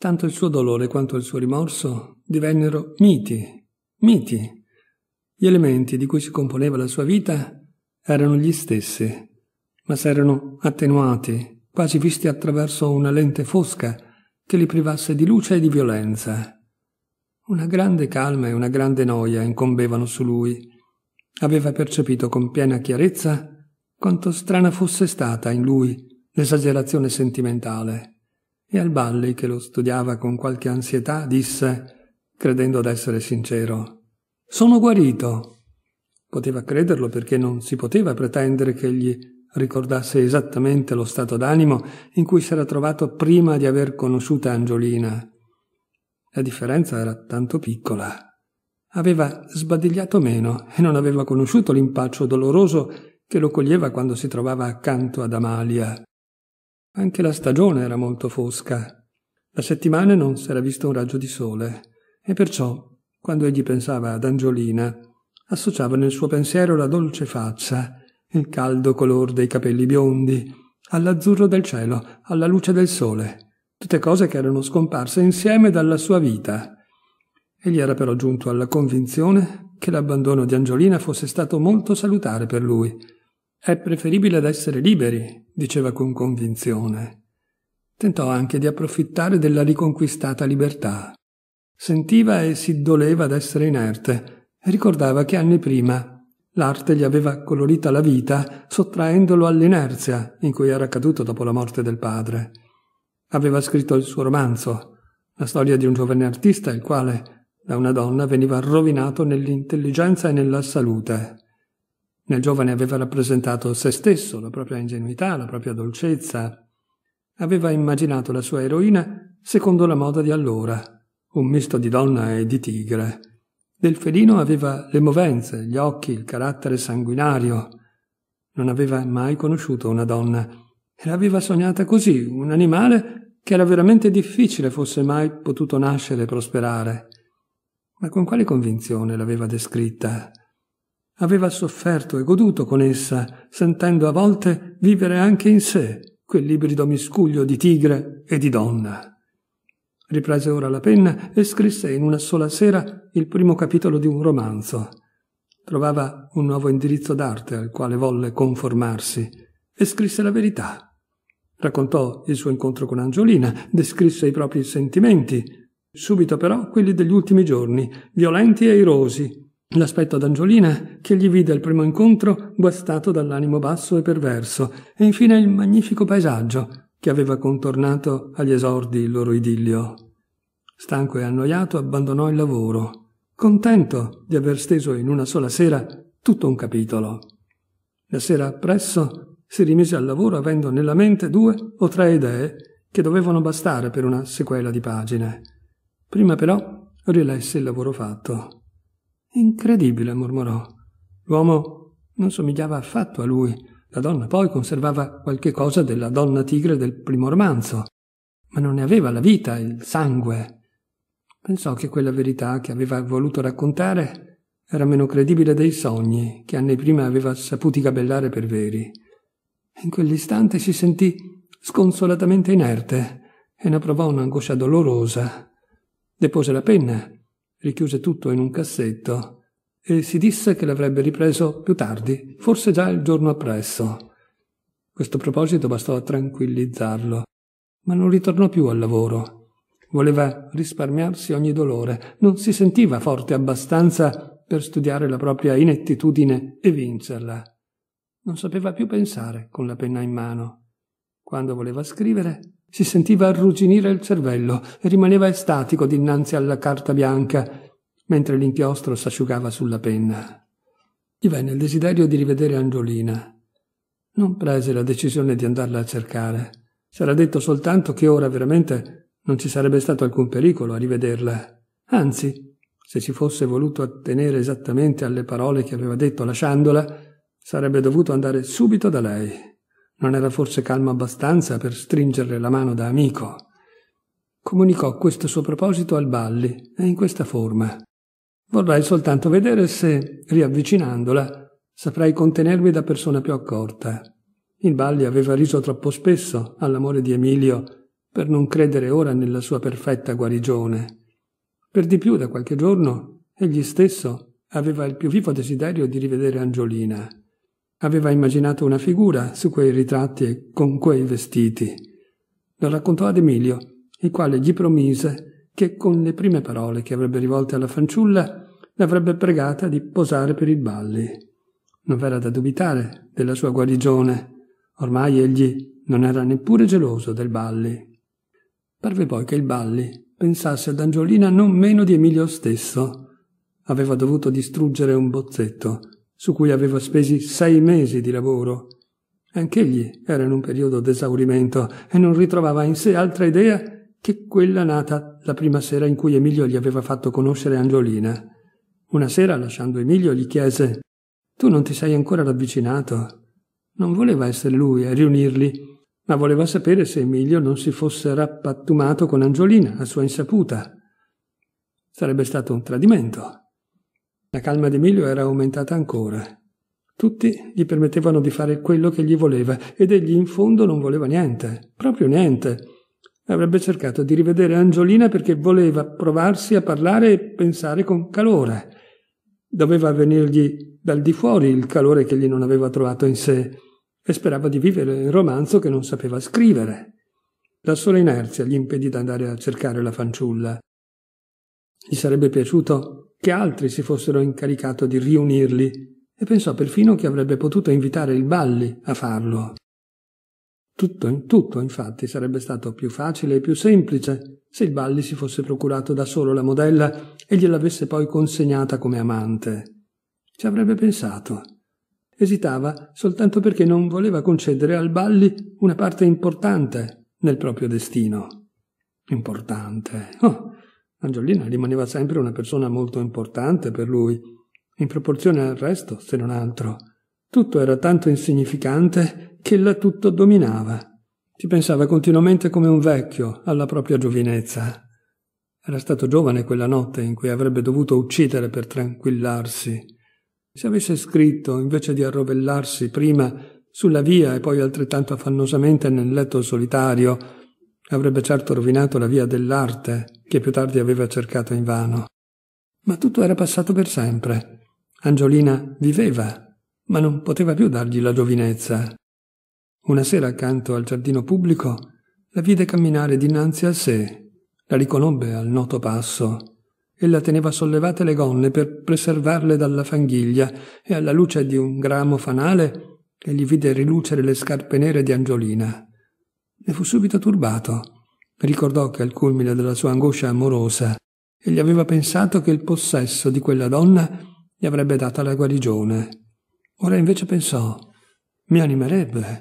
Tanto il suo dolore quanto il suo rimorso divennero miti, miti. Gli elementi di cui si componeva la sua vita erano gli stessi, ma s'erano attenuati, quasi visti attraverso una lente fosca che li privasse di luce e di violenza. Una grande calma e una grande noia incombevano su lui. Aveva percepito con piena chiarezza quanto strana fosse stata in lui l'esagerazione sentimentale e al Balli, che lo studiava con qualche ansietà, disse, credendo ad essere sincero, Sono guarito. Poteva crederlo perché non si poteva pretendere che egli ricordasse esattamente lo stato d'animo in cui si era trovato prima di aver conosciuta Angiolina. La differenza era tanto piccola. Aveva sbadigliato meno e non aveva conosciuto l'impaccio doloroso che lo coglieva quando si trovava accanto ad Amalia. Anche la stagione era molto fosca. Da settimane non s'era visto un raggio di sole, e perciò, quando egli pensava ad Angiolina, associava nel suo pensiero la dolce faccia, il caldo color dei capelli biondi, all'azzurro del cielo, alla luce del sole, tutte cose che erano scomparse insieme dalla sua vita. Egli era però giunto alla convinzione che l'abbandono di Angiolina fosse stato molto salutare per lui, è preferibile ad essere liberi, diceva con convinzione. Tentò anche di approfittare della riconquistata libertà. Sentiva e si doleva d'essere inerte e ricordava che anni prima l'arte gli aveva colorita la vita sottraendolo all'inerzia in cui era caduto dopo la morte del padre. Aveva scritto il suo romanzo, la storia di un giovane artista il quale, da una donna, veniva rovinato nell'intelligenza e nella salute. Nel giovane aveva rappresentato se stesso, la propria ingenuità, la propria dolcezza. Aveva immaginato la sua eroina secondo la moda di allora, un misto di donna e di tigre. Del felino aveva le movenze, gli occhi, il carattere sanguinario. Non aveva mai conosciuto una donna e l'aveva sognata così, un animale che era veramente difficile fosse mai potuto nascere e prosperare. Ma con quale convinzione l'aveva descritta? Aveva sofferto e goduto con essa, sentendo a volte vivere anche in sé quell'ibrido miscuglio di tigre e di donna. Riprese ora la penna e scrisse in una sola sera il primo capitolo di un romanzo. Trovava un nuovo indirizzo d'arte al quale volle conformarsi e scrisse la verità. Raccontò il suo incontro con Angiolina, descrisse i propri sentimenti, subito però quelli degli ultimi giorni, violenti e irosi, L'aspetto ad Angiolina, che gli vide al primo incontro guastato dall'animo basso e perverso, e infine il magnifico paesaggio che aveva contornato agli esordi il loro idillio. Stanco e annoiato abbandonò il lavoro, contento di aver steso in una sola sera tutto un capitolo. La sera appresso si rimise al lavoro avendo nella mente due o tre idee che dovevano bastare per una sequela di pagine. Prima però rilesse il lavoro fatto. Incredibile, mormorò. L'uomo non somigliava affatto a lui. La donna poi conservava qualche cosa della donna tigre del primo romanzo, ma non ne aveva la vita, il sangue. Pensò che quella verità che aveva voluto raccontare era meno credibile dei sogni che anni prima aveva saputi gabellare per veri. In quell'istante si sentì sconsolatamente inerte e ne provò un'angoscia dolorosa. Depose la penna richiuse tutto in un cassetto e si disse che l'avrebbe ripreso più tardi, forse già il giorno appresso. Questo proposito bastò a tranquillizzarlo, ma non ritornò più al lavoro. Voleva risparmiarsi ogni dolore, non si sentiva forte abbastanza per studiare la propria inettitudine e vincerla. Non sapeva più pensare con la penna in mano. Quando voleva scrivere, si sentiva arrugginire il cervello e rimaneva estatico dinanzi alla carta bianca, mentre l'inchiostro s'asciugava sulla penna. Gli venne il desiderio di rivedere Angiolina. Non prese la decisione di andarla a cercare. Sarà detto soltanto che ora veramente non ci sarebbe stato alcun pericolo a rivederla. Anzi, se si fosse voluto attenere esattamente alle parole che aveva detto lasciandola, sarebbe dovuto andare subito da lei. Non era forse calmo abbastanza per stringerle la mano da amico. Comunicò questo suo proposito al Balli e in questa forma. Vorrei soltanto vedere se, riavvicinandola, saprai contenermi da persona più accorta. Il Balli aveva riso troppo spesso all'amore di Emilio per non credere ora nella sua perfetta guarigione. Per di più, da qualche giorno, egli stesso aveva il più vivo desiderio di rivedere Angiolina aveva immaginato una figura su quei ritratti e con quei vestiti. Lo raccontò ad Emilio, il quale gli promise che con le prime parole che avrebbe rivolte alla fanciulla l'avrebbe pregata di posare per i balli. Non v'era da dubitare della sua guarigione. Ormai egli non era neppure geloso del balli. Parve poi che il balli pensasse ad Angiolina non meno di Emilio stesso. Aveva dovuto distruggere un bozzetto su cui aveva spesi sei mesi di lavoro. Anch'egli era in un periodo d'esaurimento e non ritrovava in sé altra idea che quella nata la prima sera in cui Emilio gli aveva fatto conoscere Angiolina. Una sera, lasciando Emilio, gli chiese Tu non ti sei ancora ravvicinato? Non voleva essere lui a riunirli, ma voleva sapere se Emilio non si fosse rappattumato con Angiolina a sua insaputa. Sarebbe stato un tradimento. La calma di Emilio era aumentata ancora. Tutti gli permettevano di fare quello che gli voleva ed egli in fondo non voleva niente, proprio niente. Avrebbe cercato di rivedere Angiolina perché voleva provarsi a parlare e pensare con calore. Doveva venirgli dal di fuori il calore che gli non aveva trovato in sé e sperava di vivere il romanzo che non sapeva scrivere. La sola inerzia gli impedì di andare a cercare la fanciulla. Gli sarebbe piaciuto che altri si fossero incaricato di riunirli e pensò perfino che avrebbe potuto invitare il Balli a farlo. Tutto in tutto, infatti, sarebbe stato più facile e più semplice se il Balli si fosse procurato da solo la modella e gliel'avesse poi consegnata come amante. Ci avrebbe pensato. Esitava soltanto perché non voleva concedere al Balli una parte importante nel proprio destino. Importante. Oh, Angiolina rimaneva sempre una persona molto importante per lui, in proporzione al resto, se non altro. Tutto era tanto insignificante che la tutto dominava. Ci pensava continuamente come un vecchio alla propria giovinezza. Era stato giovane quella notte in cui avrebbe dovuto uccidere per tranquillarsi. Se avesse scritto, invece di arrovellarsi prima sulla via e poi altrettanto affannosamente nel letto solitario, avrebbe certo rovinato la via dell'arte che più tardi aveva cercato invano. Ma tutto era passato per sempre. Angiolina viveva, ma non poteva più dargli la giovinezza. Una sera accanto al giardino pubblico la vide camminare dinanzi a sé, la riconobbe al noto passo. e la teneva sollevate le gonne per preservarle dalla fanghiglia e alla luce di un gramo fanale egli vide rilucere le scarpe nere di Angiolina. Ne fu subito turbato. Ricordò che al culmine della sua angoscia amorosa egli aveva pensato che il possesso di quella donna gli avrebbe data la guarigione. Ora invece pensò mi animerebbe.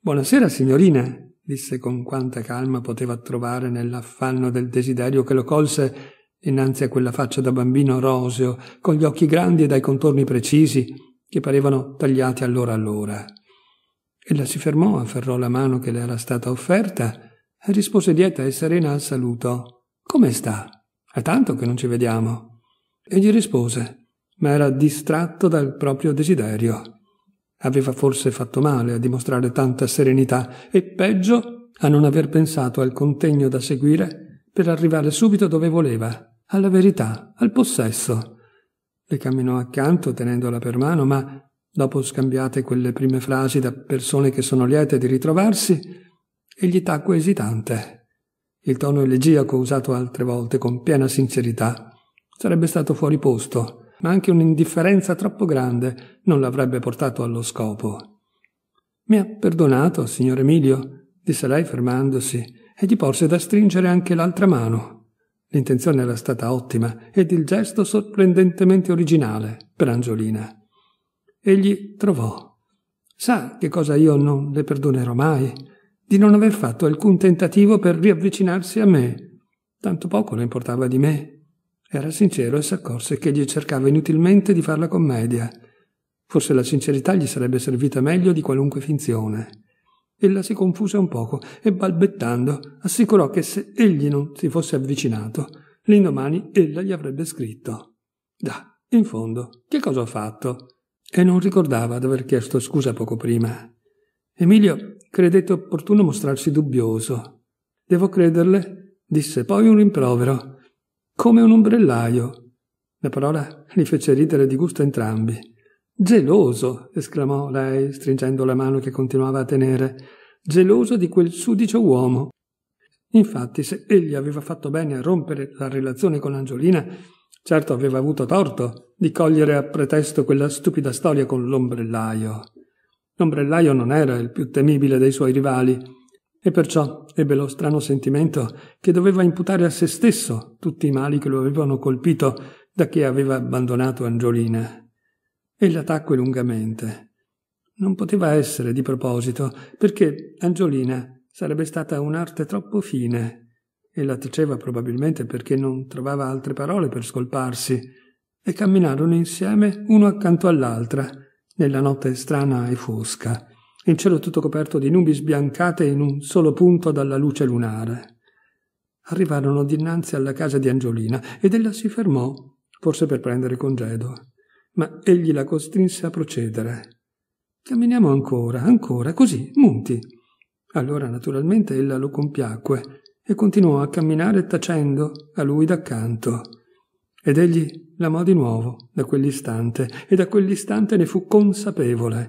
Buonasera, signorina, disse con quanta calma poteva trovare nell'affanno del desiderio che lo colse innanzi a quella faccia da bambino roseo, con gli occhi grandi e dai contorni precisi, che parevano tagliati allora allora. Ella si fermò, afferrò la mano che le era stata offerta e rispose lieta e serena al saluto. Come sta? È tanto che non ci vediamo. E gli rispose, ma era distratto dal proprio desiderio. Aveva forse fatto male a dimostrare tanta serenità e peggio a non aver pensato al contegno da seguire per arrivare subito dove voleva, alla verità, al possesso. Le camminò accanto tenendola per mano, ma Dopo scambiate quelle prime frasi da persone che sono liete di ritrovarsi, egli tacque esitante. Il tono elegiaco usato altre volte con piena sincerità sarebbe stato fuori posto, ma anche un'indifferenza troppo grande non l'avrebbe portato allo scopo. Mi ha perdonato, signor Emilio, disse lei fermandosi, e gli porse da stringere anche l'altra mano. L'intenzione era stata ottima ed il gesto sorprendentemente originale per Angiolina egli trovò. Sa che cosa io non le perdonerò mai? Di non aver fatto alcun tentativo per riavvicinarsi a me. Tanto poco le importava di me. Era sincero e si accorse che egli cercava inutilmente di far la commedia. Forse la sincerità gli sarebbe servita meglio di qualunque finzione. Ella si confuse un poco e balbettando assicurò che se egli non si fosse avvicinato, l'indomani ella gli avrebbe scritto. Da, in fondo, che cosa ho fatto? e non ricordava d'aver chiesto scusa poco prima. Emilio credette opportuno mostrarsi dubbioso. Devo crederle, disse poi un rimprovero. Come un ombrellaio. La parola li fece ridere di gusto entrambi. Geloso, esclamò lei, stringendo la mano che continuava a tenere, geloso di quel sudicio uomo. Infatti, se egli aveva fatto bene a rompere la relazione con Angiolina, Certo aveva avuto torto di cogliere a pretesto quella stupida storia con l'ombrellaio. L'ombrellaio non era il più temibile dei suoi rivali, e perciò ebbe lo strano sentimento che doveva imputare a se stesso tutti i mali che lo avevano colpito da che aveva abbandonato Angiolina. Ella tacque lungamente. Non poteva essere di proposito, perché Angiolina sarebbe stata un'arte troppo fine Ella taceva probabilmente perché non trovava altre parole per scolparsi, e camminarono insieme uno accanto all'altra, nella notte strana e fosca, in cielo tutto coperto di nubi sbiancate in un solo punto dalla luce lunare. Arrivarono dinanzi alla casa di Angiolina ed ella si fermò, forse per prendere congedo, ma egli la costrinse a procedere. Camminiamo ancora, ancora, così, muti. Allora naturalmente ella lo compiacque e continuò a camminare tacendo a lui d'accanto. Ed egli l'amò di nuovo da quell'istante, e da quell'istante ne fu consapevole.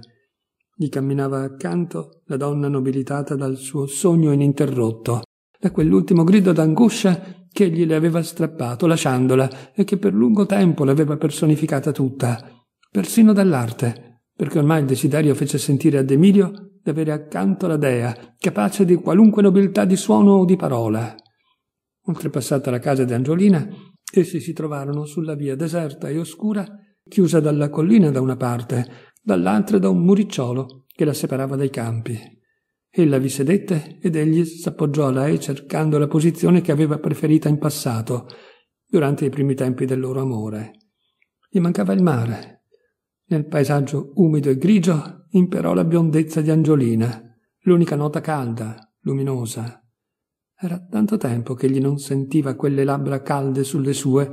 Gli camminava accanto la donna nobilitata dal suo sogno ininterrotto, da quell'ultimo grido d'angoscia che egli le aveva strappato, lasciandola, e che per lungo tempo l'aveva personificata tutta, persino dall'arte, perché ormai il desiderio fece sentire ad Emilio di avere accanto la dea, capace di qualunque nobiltà di suono o di parola. Oltrepassata la casa di Angiolina, essi si trovarono sulla via deserta e oscura, chiusa dalla collina da una parte, dall'altra da un muricciolo che la separava dai campi. Ella vi sedette ed egli s'appoggiò a lei cercando la posizione che aveva preferita in passato, durante i primi tempi del loro amore. Gli mancava il mare, nel paesaggio umido e grigio imperò la biondezza di Angiolina, l'unica nota calda, luminosa. Era tanto tempo che egli non sentiva quelle labbra calde sulle sue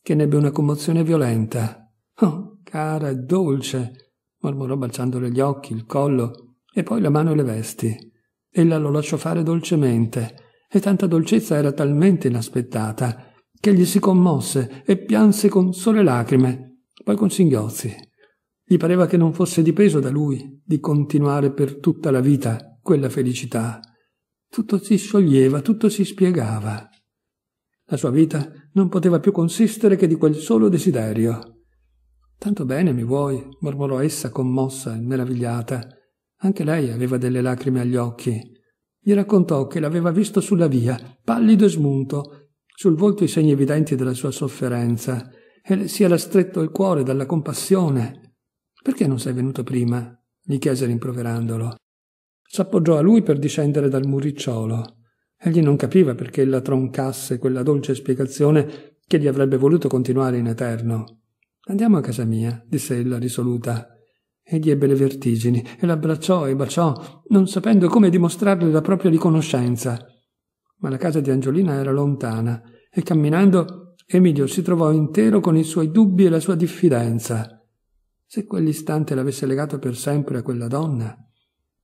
che ne ebbe una commozione violenta. Oh, cara e dolce! mormorò baciandole gli occhi, il collo e poi la mano e le vesti. Ella lo lasciò fare dolcemente, e tanta dolcezza era talmente inaspettata che egli si commosse e pianse con sole lacrime, poi con singhiozzi. Gli pareva che non fosse dipeso da lui di continuare per tutta la vita quella felicità. Tutto si scioglieva, tutto si spiegava. La sua vita non poteva più consistere che di quel solo desiderio. Tanto bene mi vuoi, mormorò essa commossa e meravigliata. Anche lei aveva delle lacrime agli occhi. Gli raccontò che l'aveva visto sulla via, pallido e smunto, sul volto i segni evidenti della sua sofferenza, e si era stretto il cuore dalla compassione. Perché non sei venuto prima? gli chiese rimproverandolo. S'appoggiò a lui per discendere dal muricciolo. Egli non capiva perché ella troncasse quella dolce spiegazione che gli avrebbe voluto continuare in eterno. Andiamo a casa mia, disse ella risoluta. Egli ebbe le vertigini e l'abbracciò e baciò, non sapendo come dimostrarle la propria riconoscenza. Ma la casa di Angiolina era lontana e camminando Emilio si trovò intero con i suoi dubbi e la sua diffidenza. Se quell'istante l'avesse legato per sempre a quella donna?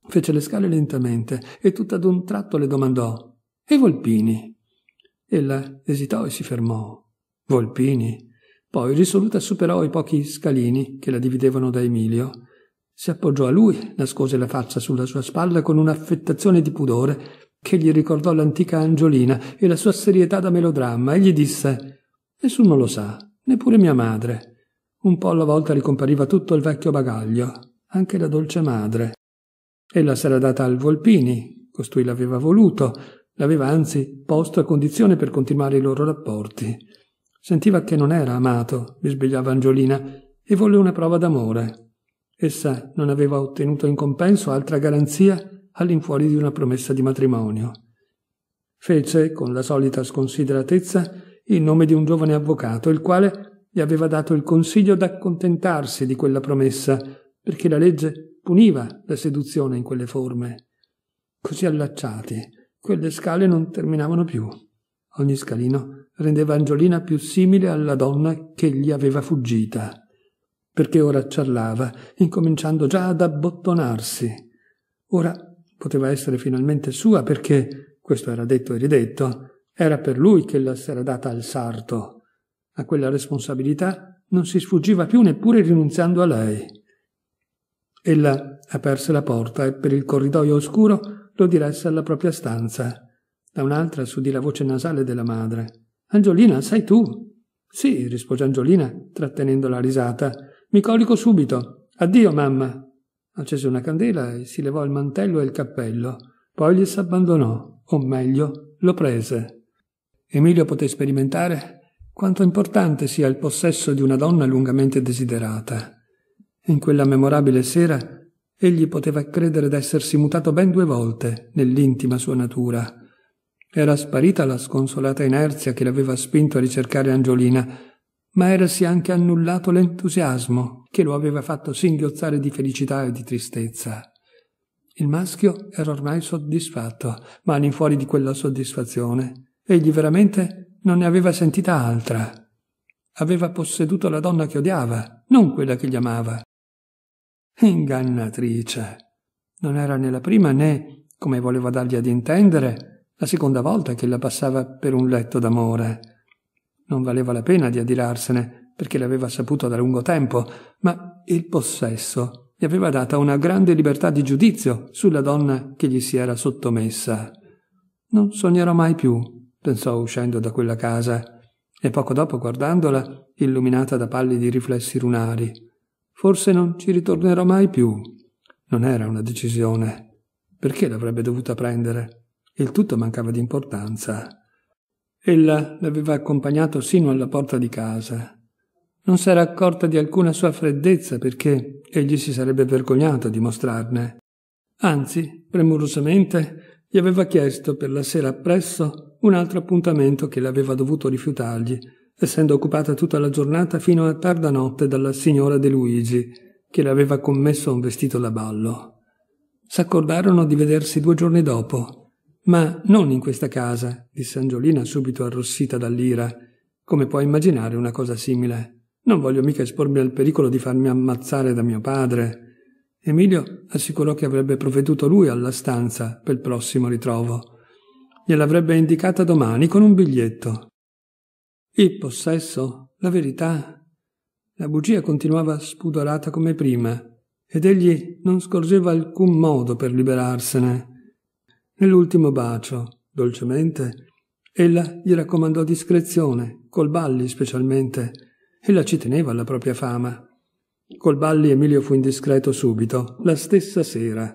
Fece le scale lentamente e tutt'ad un tratto le domandò E Volpini? Ella esitò e si fermò. Volpini. Poi, risoluta, superò i pochi scalini che la dividevano da Emilio. Si appoggiò a lui, nascose la faccia sulla sua spalla con un'affettazione di pudore che gli ricordò l'antica Angiolina e la sua serietà da melodramma e gli disse Nessuno lo sa, neppure mia madre. Un po' alla volta ricompariva tutto il vecchio bagaglio, anche la dolce madre. Ella s'era data al Volpini, costui l'aveva voluto, l'aveva anzi posto a condizione per continuare i loro rapporti. Sentiva che non era amato, bisbigliava Angiolina, e volle una prova d'amore. Essa non aveva ottenuto in compenso altra garanzia all'infuori di una promessa di matrimonio. Fece, con la solita sconsideratezza, il nome di un giovane avvocato, il quale gli aveva dato il consiglio d'accontentarsi di quella promessa, perché la legge puniva la seduzione in quelle forme. Così allacciati, quelle scale non terminavano più. Ogni scalino rendeva Angiolina più simile alla donna che gli aveva fuggita, perché ora ciarlava, incominciando già ad abbottonarsi. Ora poteva essere finalmente sua perché, questo era detto e ridetto, era per lui che la s'era data al sarto, a quella responsabilità non si sfuggiva più neppure rinunziando a lei. Ella aperse la porta e per il corridoio oscuro lo diresse alla propria stanza. Da un'altra s'udì la voce nasale della madre. Angiolina, sei tu? Sì, rispose Angiolina, trattenendo la risata. Mi colico subito. Addio, mamma. Accese una candela e si levò il mantello e il cappello. Poi gli s'abbandonò, o meglio, lo prese. Emilio poté sperimentare quanto importante sia il possesso di una donna lungamente desiderata. In quella memorabile sera egli poteva credere d'essersi mutato ben due volte nell'intima sua natura. Era sparita la sconsolata inerzia che l'aveva spinto a ricercare Angiolina, ma erasi anche annullato l'entusiasmo che lo aveva fatto singhiozzare di felicità e di tristezza. Il maschio era ormai soddisfatto, ma all'infuori di quella soddisfazione egli veramente non ne aveva sentita altra. Aveva posseduto la donna che odiava, non quella che gli amava. Ingannatrice. Non era né la prima né, come voleva dargli ad intendere, la seconda volta che la passava per un letto d'amore. Non valeva la pena di adirarsene, perché l'aveva saputo da lungo tempo, ma il possesso gli aveva data una grande libertà di giudizio sulla donna che gli si era sottomessa. Non sognerò mai più pensò uscendo da quella casa, e poco dopo guardandola, illuminata da pallidi riflessi lunari. Forse non ci ritornerò mai più. Non era una decisione. Perché l'avrebbe dovuta prendere? Il tutto mancava di importanza. Ella l'aveva accompagnato sino alla porta di casa. Non s'era accorta di alcuna sua freddezza perché egli si sarebbe vergognato di mostrarne. Anzi, premurosamente, gli aveva chiesto per la sera appresso un altro appuntamento che l'aveva dovuto rifiutargli, essendo occupata tutta la giornata fino a tarda notte dalla signora De Luigi, che le aveva commesso un vestito da ballo. S'accordarono di vedersi due giorni dopo, ma non in questa casa, disse Angiolina subito arrossita dall'ira. Come puoi immaginare una cosa simile? Non voglio mica espormi al pericolo di farmi ammazzare da mio padre. Emilio assicurò che avrebbe provveduto lui alla stanza pel prossimo ritrovo gliel'avrebbe indicata domani con un biglietto. Il possesso, la verità. La bugia continuava spudorata come prima, ed egli non scorgeva alcun modo per liberarsene. Nell'ultimo bacio, dolcemente, ella gli raccomandò discrezione, col balli specialmente. e la ci teneva alla propria fama. Col balli Emilio fu indiscreto subito, la stessa sera.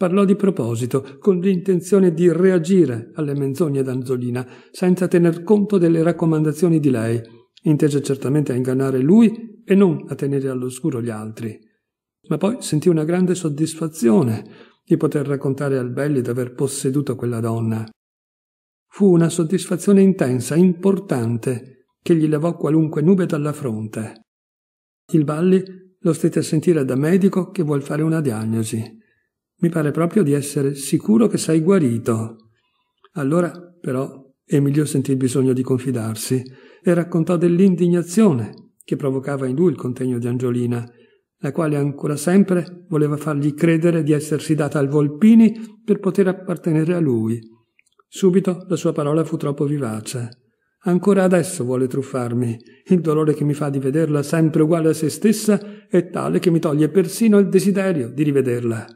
Parlò di proposito, con l'intenzione di reagire alle menzogne d'Anzolina, senza tener conto delle raccomandazioni di lei, intese certamente a ingannare lui e non a tenere all'oscuro gli altri. Ma poi sentì una grande soddisfazione di poter raccontare al Belli d'aver posseduto quella donna. Fu una soddisfazione intensa, importante, che gli levò qualunque nube dalla fronte. Il Balli lo stette a sentire da medico che vuol fare una diagnosi. Mi pare proprio di essere sicuro che sei guarito. Allora, però, Emilio sentì il bisogno di confidarsi e raccontò dell'indignazione che provocava in lui il contegno di Angiolina, la quale ancora sempre voleva fargli credere di essersi data al Volpini per poter appartenere a lui. Subito la sua parola fu troppo vivace. Ancora adesso vuole truffarmi. Il dolore che mi fa di vederla sempre uguale a se stessa è tale che mi toglie persino il desiderio di rivederla.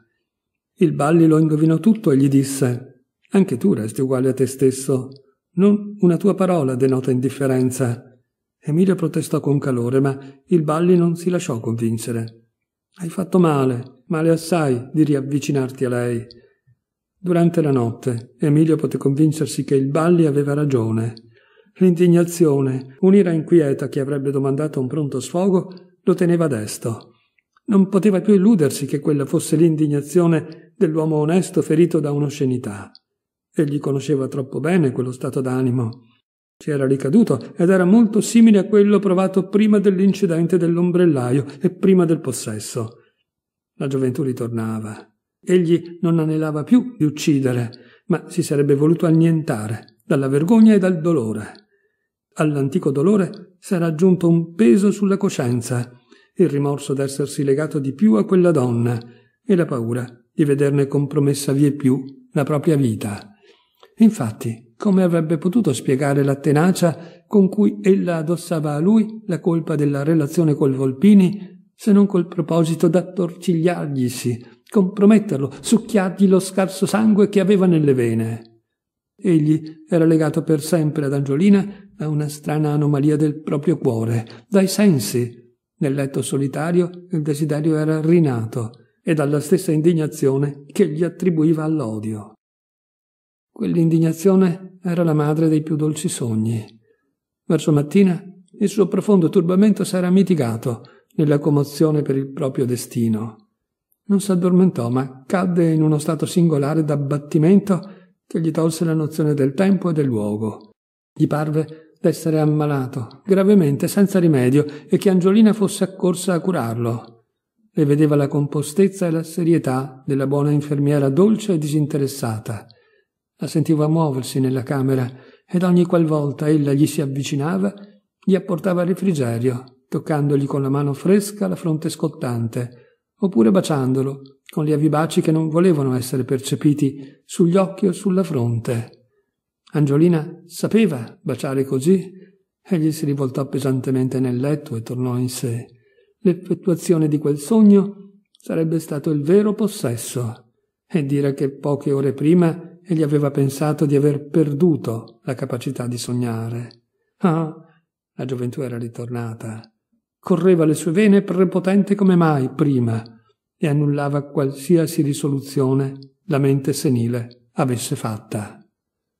Il Balli lo indovinò tutto e gli disse Anche tu resti uguale a te stesso. Non una tua parola denota indifferenza. Emilio protestò con calore, ma il Balli non si lasciò convincere. Hai fatto male, male assai, di riavvicinarti a lei. Durante la notte, Emilio poté convincersi che il Balli aveva ragione. L'indignazione, un'ira inquieta che avrebbe domandato un pronto sfogo, lo teneva desto. Non poteva più illudersi che quella fosse l'indignazione dell'uomo onesto ferito da un'oscenità. Egli conosceva troppo bene quello stato d'animo. Ci era ricaduto ed era molto simile a quello provato prima dell'incidente dell'ombrellaio e prima del possesso. La gioventù ritornava. Egli non anelava più di uccidere, ma si sarebbe voluto annientare dalla vergogna e dal dolore. All'antico dolore s'era aggiunto un peso sulla coscienza il rimorso d'essersi legato di più a quella donna e la paura di vederne compromessa vie più la propria vita. Infatti, come avrebbe potuto spiegare la tenacia con cui ella addossava a lui la colpa della relazione col Volpini se non col proposito d'attorcigliarglisi, comprometterlo, succhiargli lo scarso sangue che aveva nelle vene. Egli era legato per sempre ad Angiolina da una strana anomalia del proprio cuore, dai sensi, nel letto solitario il desiderio era rinato e dalla stessa indignazione che gli attribuiva all'odio. Quell'indignazione era la madre dei più dolci sogni. Verso mattina il suo profondo turbamento s'era mitigato nella commozione per il proprio destino. Non s'addormentò, ma cadde in uno stato singolare d'abbattimento che gli tolse la nozione del tempo e del luogo. Gli parve d'essere ammalato gravemente senza rimedio e che Angiolina fosse accorsa a curarlo. Le vedeva la compostezza e la serietà della buona infermiera dolce e disinteressata. La sentiva muoversi nella camera ed ogni qualvolta ella gli si avvicinava gli apportava il refrigerio, toccandogli con la mano fresca la fronte scottante, oppure baciandolo con gli avvibaci che non volevano essere percepiti sugli occhi o sulla fronte. Angiolina sapeva baciare così. Egli si rivoltò pesantemente nel letto e tornò in sé. L'effettuazione di quel sogno sarebbe stato il vero possesso. E dire che poche ore prima egli aveva pensato di aver perduto la capacità di sognare. Ah, la gioventù era ritornata. Correva le sue vene prepotente come mai prima e annullava qualsiasi risoluzione la mente senile avesse fatta.